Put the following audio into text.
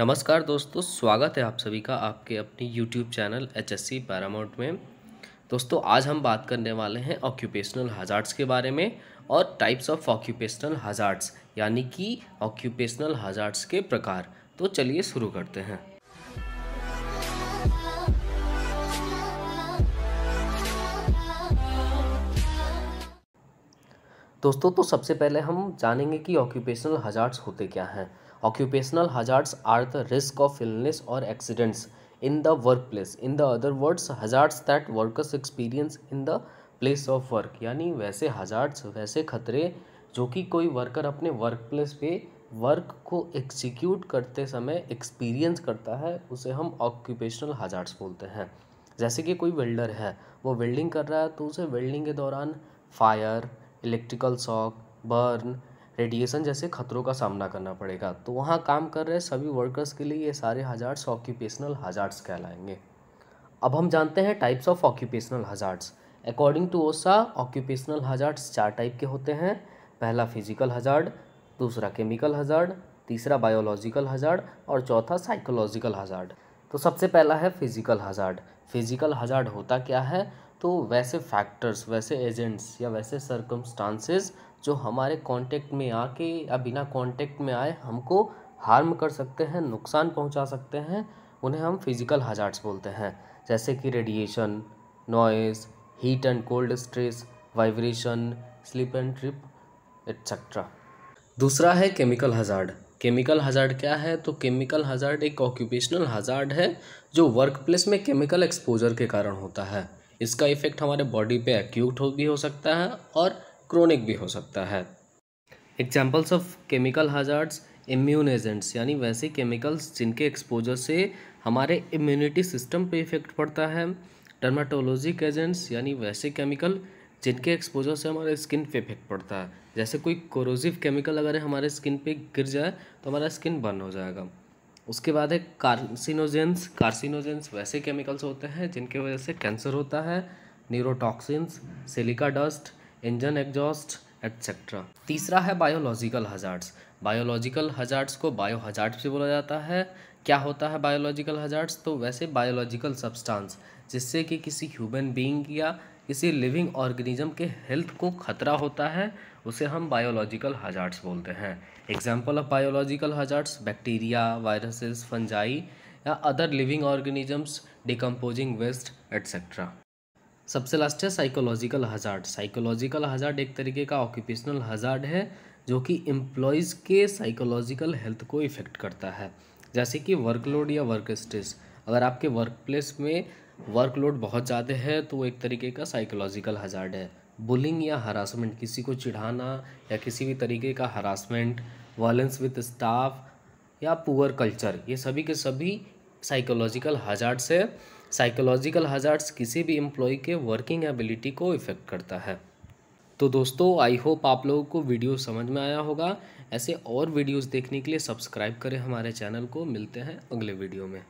नमस्कार दोस्तों स्वागत है आप सभी का आपके अपनी YouTube channel H S C Paramount में दोस्तों आज हम बात करने वाले हैं ऑक्यूपेशनल हज़ार्ड्स के बारे में और टाइप्स ऑफ ऑक्यूपेशनल हज़ार्ड्स यानी कि ऑक्यूपेशनल हज़ार्ड्स के प्रकार तो चलिए शुरू करते हैं दोस्तों तो सबसे पहले हम जानेंगे कि ऑक्यूपेशनल हज़ार्ड्स होते क्या हैं occupational hazards are the risk of illness और accidents in the workplace in the other words hazards that workers experience in the place of work यानी वैसे हजार्ड्स वैसे खतरे जो कि कोई वर्कर अपने वर्क प्लेस पे वर्क को एक्जीक्यूट करते समय एक्सपीरियंस करता है उसे हम ऑक्यूपेशनल हजार्ड्स बोलते हैं जैसे कि कोई वेल्डर है वो वेल्डिंग कर रहा है तो उसे वेल्डिंग के दौरान fire electrical shock burn radiation जैसे खतरों का सामना करना पड़ेगा तो वहाँ काम कर रहे सभी वर्कर्स के लिए ये सारे हजार्ड्स ऑक्यूपेशनल हजार्ड्स कहलाएंगे अब हम जानते हैं types of occupational hazards according to OSHA occupational hazards चार टाइप के होते हैं पहला फिजिकल हजार्ड दूसरा केमिकल हजार्ड तीसरा बायोलॉजिकल हजार्ड और चौथा साइकोलॉजिकल हजार्ड तो सबसे पहला है फिजिकल हजार्ड फिजिकल हजार्ड होता क्या है तो वैसे फैक्टर्स वैसे एजेंट्स या वैसे सरकमस्टांसेस जो हमारे कांटेक्ट में आके या बिना कांटेक्ट में आए हमको हार्म कर सकते हैं नुकसान पहुंचा सकते हैं उन्हें हम फिज़िकल हजार्ड्स बोलते हैं जैसे कि radiation noise heat and cold stress vibration slip and trip et cetera दूसरा है केमिकल हजार्ड केमिकल हजार्ड क्या है तो केमिकल हजार्ड एक ऑक्यूपेशनल हजार्ड है जो वर्क प्लेस में केमिकल एक्सपोजर के कारण होता है इसका इफ़ेक्ट हमारे बॉडी पे एक्यूट हो भी हो सकता है और क्रोनिक भी हो सकता है examples of chemical hazards immune agents यानी वैसे केमिकल्स जिनके एक्सपोजर से हमारे इम्यूनिटी सिस्टम पे इफ़ेक्ट पड़ता है डर्माटोलॉजिक एजेंट्स यानी वैसे केमिकल जिनके एक्सपोजर से हमारे स्किन पे इफेक्ट पड़ता है जैसे कोई कोरोजिव केमिकल अगर हमारे स्किन पे गिर जाए तो हमारा स्किन बर्न हो जाएगा उसके बाद है कार्सिनोजेंस कार्सिनोजेंस वैसे केमिकल्स होते हैं जिनके वजह से कैंसर होता है neurotoxins silica dust engine exhaust et cetera तीसरा है बायोलॉजिकल हजार्ड्स बायोलॉजिकल हजार्ड्स को बायो हजार्ड से बोला जाता है क्या होता है बायोलॉजिकल हजार्ड्स तो वैसे बायोलॉजिकल सब्सटेंस जिससे कि किसी ह्यूमन बीइंग या किसी लिविंग ऑर्गेनिज्म के हेल्थ को खतरा होता है उसे हम बायोलॉजिकल हजार्ड्स बोलते हैं example of biological hazards bacteria viruses fungi या other living organisms decomposing waste et cetera सबसे लास्ट है साइकोलॉजिकल हजार्ड साइकोलॉजिकल हजार्ड एक तरीके का ऑक्यूपेशनल हजार्ड है जो कि एम्प्लॉयज़ के साइकोलॉजिकल हेल्थ को इफ़ेक्ट करता है जैसे कि वर्कलोड या वर्क स्ट्रेस अगर आपके वर्क प्लेस में वर्कलोड बहुत ज़्यादा है तो वो एक तरीके का साइकोलॉजिकल हजार्ड है बुलिंग या हरासमेंट किसी को चिढ़ाना या किसी भी तरीके का हरासमेंट वायलेंस विद स्टाफ या पुअर कल्चर ये सभी के सभी साइकोलॉजिकल हजार्ड्स है साइकोलॉजिकल हजार्ड्स किसी भी एम्प्लॉय के वर्किंग एबिलिटी को इफ़ेक्ट करता है तो दोस्तों आई होप आप लोगों को वीडियो समझ में आया होगा ऐसे और वीडियोस देखने के लिए सब्सक्राइब करें हमारे चैनल को मिलते हैं अगले वीडियो में